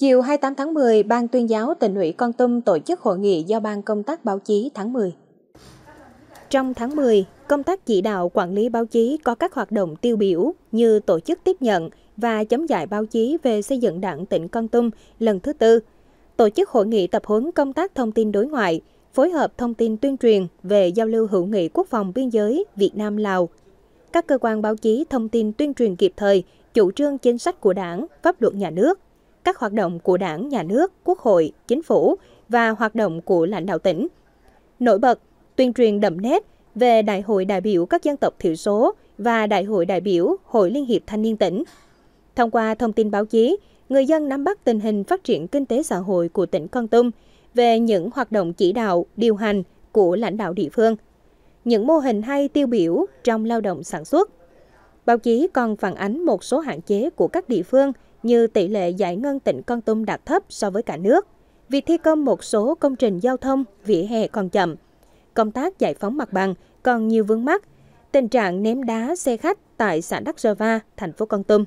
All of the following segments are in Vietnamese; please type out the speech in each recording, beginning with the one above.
Chiều 28 tháng 10, Ban tuyên giáo tỉnh ủy Con Tum tổ chức hội nghị do Ban công tác báo chí tháng 10. Trong tháng 10, công tác chỉ đạo quản lý báo chí có các hoạt động tiêu biểu như tổ chức tiếp nhận và chấm giải báo chí về xây dựng đảng tỉnh Con Tum lần thứ tư, tổ chức hội nghị tập huấn công tác thông tin đối ngoại, phối hợp thông tin tuyên truyền về giao lưu hữu nghị quốc phòng biên giới Việt Nam-Lào. Các cơ quan báo chí thông tin tuyên truyền kịp thời, chủ trương chính sách của đảng, pháp luật nhà nước, các hoạt động của đảng, nhà nước, quốc hội, chính phủ và hoạt động của lãnh đạo tỉnh. Nổi bật, tuyên truyền đậm nét về Đại hội đại biểu các dân tộc thiểu số và Đại hội đại biểu Hội Liên hiệp Thanh niên tỉnh. Thông qua thông tin báo chí, người dân nắm bắt tình hình phát triển kinh tế xã hội của tỉnh Con Tum về những hoạt động chỉ đạo, điều hành của lãnh đạo địa phương, những mô hình hay tiêu biểu trong lao động sản xuất. Báo chí còn phản ánh một số hạn chế của các địa phương như tỷ lệ giải ngân tỉnh Con Tum đạt thấp so với cả nước, việc thi công một số công trình giao thông, vỉa hè còn chậm, công tác giải phóng mặt bằng còn nhiều vướng mắc, tình trạng ném đá xe khách tại xã Đắc Rơ Va, thành phố Con Tum.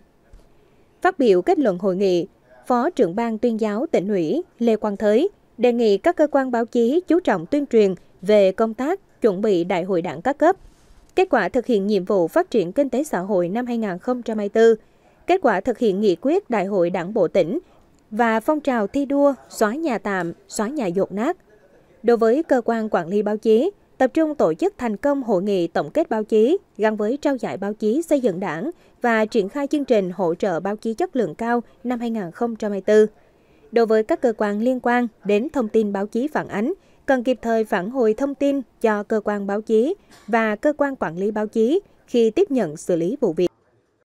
Phát biểu kết luận hội nghị, Phó trưởng ban tuyên giáo tỉnh ủy Lê Quang Thới đề nghị các cơ quan báo chí chú trọng tuyên truyền về công tác chuẩn bị đại hội đảng các cấp, Kết quả thực hiện nhiệm vụ phát triển kinh tế xã hội năm 2024, kết quả thực hiện nghị quyết Đại hội Đảng Bộ tỉnh và phong trào thi đua xóa nhà tạm, xóa nhà dột nát. Đối với cơ quan quản lý báo chí, tập trung tổ chức thành công hội nghị tổng kết báo chí gắn với trao giải báo chí xây dựng đảng và triển khai chương trình hỗ trợ báo chí chất lượng cao năm 2024. Đối với các cơ quan liên quan đến thông tin báo chí phản ánh, cần kịp thời phản hồi thông tin cho cơ quan báo chí và cơ quan quản lý báo chí khi tiếp nhận xử lý vụ việc.